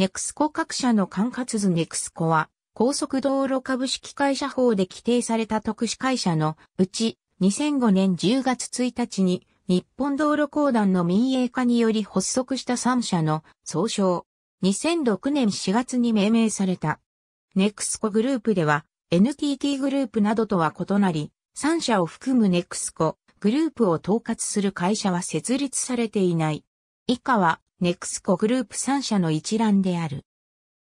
ネクスコ各社の管轄図ネクスコは、高速道路株式会社法で規定された特殊会社のうち、2005年10月1日に、日本道路公団の民営化により発足した3社の総称。2006年4月に命名された。ネクスコグループでは NTT グループなどとは異なり、3社を含むネクスコグループを統括する会社は設立されていない。以下はネクスコグループ3社の一覧である。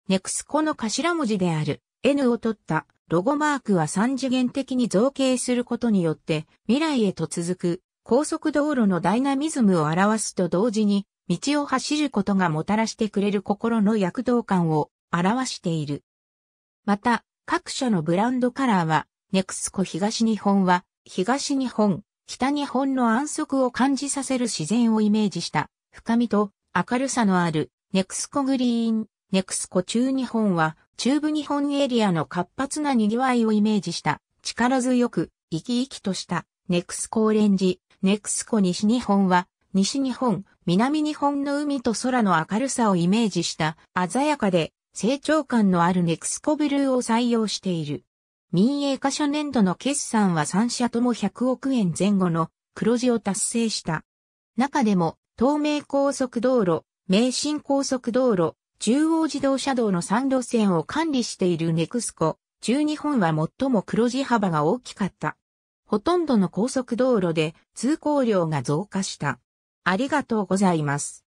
ネクスコの頭文字である N を取ったロゴマークは3次元的に造形することによって未来へと続く高速道路のダイナミズムを表すと同時に道を走ることがもたらしてくれる心の躍動感を表している。また各社のブランドカラーはネクスコ東日本は東日本、北日本の安息を感じさせる自然をイメージした深みと明るさのあるネクスコグリーン、ネクスコ中日本は中部日本エリアの活発な賑わいをイメージした力強く生き生きとしたネクスコオレンジ、ネクスコ西日本は西日本、南日本の海と空の明るさをイメージした鮮やかで成長感のあるネクスコブルーを採用している。民営化初年度の決算は3社とも100億円前後の黒字を達成した。中でも東名高速道路、名神高速道路、中央自動車道の3路線を管理しているネクスコ、中日本は最も黒字幅が大きかった。ほとんどの高速道路で通行量が増加した。ありがとうございます。